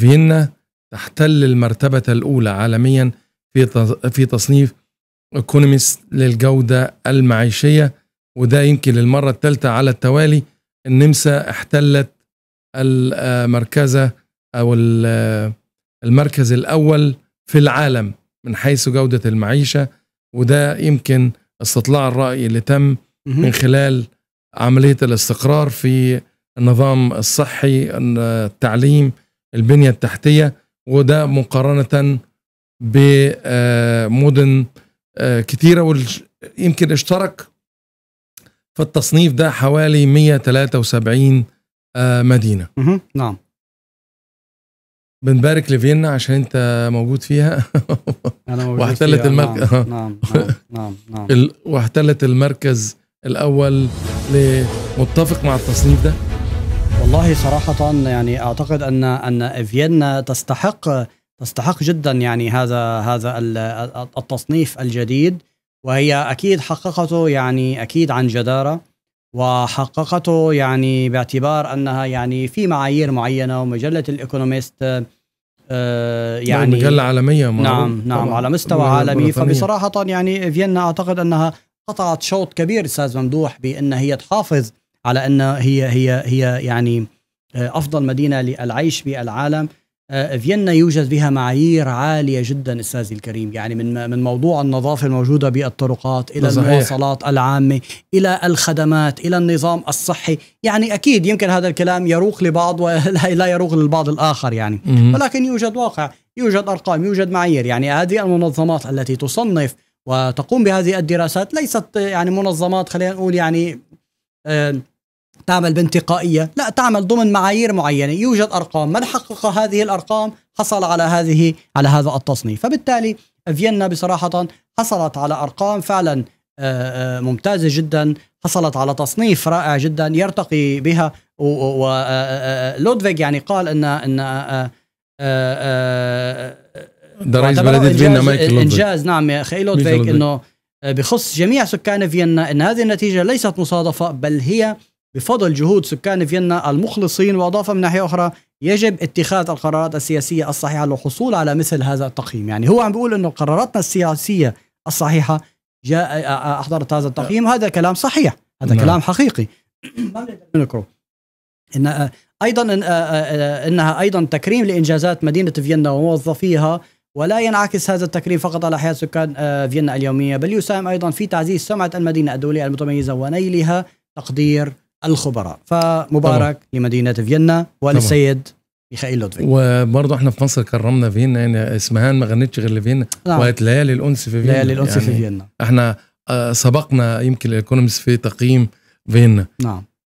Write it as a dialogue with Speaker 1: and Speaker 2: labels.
Speaker 1: فيينا تحتل المرتبة الأولى عالميا في في تصنيف ايكونومست للجودة المعيشية وده يمكن للمرة الثالثة على التوالي النمسا احتلت المركزة أو المركز الأول في العالم من حيث جودة المعيشة وده يمكن استطلاع الرأي اللي تم من خلال عملية الاستقرار في النظام الصحي التعليم البنيه التحتيه وده مقارنه بمدن آه، آه، كتيره ويمكن اشترك في التصنيف ده حوالي 173 آه، مدينه نعم بنبارك لفيينا عشان انت موجود فيها انا موجود واحتلت فيها. المركز نعم. نعم نعم نعم, نعم. ال... واحتلت المركز الاول لمتفق مع التصنيف ده والله صراحة يعني أعتقد أن أن
Speaker 2: فيينا تستحق تستحق جدا يعني هذا هذا التصنيف الجديد وهي أكيد حققته يعني أكيد عن جدارة وحققته يعني باعتبار أنها يعني في معايير معينة ومجلة الإيكونوميست آه، يعني نعم، مجلة عالمية نعم نعم على مستوى عالمي فبصراحة يعني فيينا أعتقد أنها قطعت شوط كبير استاذ ممدوح بان هي تحافظ على ان هي هي هي يعني آه، افضل مدينه للعيش بالعالم آه، فيينا يوجد فيها معايير عاليه جدا استاذي الكريم يعني من من موضوع النظافه الموجوده بالطرقات الى المواصلات العامه الى الخدمات الى النظام الصحي يعني اكيد يمكن هذا الكلام يروق لبعض ولا يروق للبعض الاخر يعني ولكن يوجد واقع يوجد ارقام يوجد معايير يعني هذه المنظمات التي تصنف وتقوم بهذه الدراسات ليست يعني منظمات خلينا نقول يعني آه تعمل بانتقائية لا تعمل ضمن معايير معينة يوجد أرقام من حقق هذه الأرقام حصل على هذه على هذا التصنيف فبالتالي فيينا بصراحة حصلت على أرقام فعلا آه، آه، ممتازة جدا حصلت على تصنيف رائع جدا يرتقي بها ولودفيج آه، يعني قال ان ان ده رئيس بلدية فيينا مايكل انجاز نعم يا اخي إيه لودفيج انه بخص جميع سكان فيينا ان هذه النتيجه ليست مصادفه بل هي بفضل جهود سكان فيينا المخلصين وأضاف من ناحية أخرى يجب اتخاذ القرارات السياسية الصحيحة للحصول على مثل هذا التقييم يعني هو عم بيقول أنه قراراتنا السياسية الصحيحة جاء أحضرت هذا التقييم هذا كلام صحيح هذا نعم. كلام حقيقي ما بنقدر إن أيضا إن إنها أيضا تكريم لإنجازات مدينة فيينا وموظفيها ولا ينعكس هذا التكريم فقط على حياة سكان فيينا اليومية بل يساهم أيضا في تعزيز سمعة المدينة الدولية المتميزة ونيلها تقدير الخبراء فمبارك طبعا. لمدينه فيينا وللسيد ميخائيل
Speaker 1: لودفيك وبرضه احنا في مصر كرمنا فيينا يعني اسمهان ما غنتش غير لفيينا نعم. وقت ليالي الانس في فيينا ليالي الانس يعني في فيينا احنا آه، سبقنا يمكن الايكونومست في تقييم فيينا نعم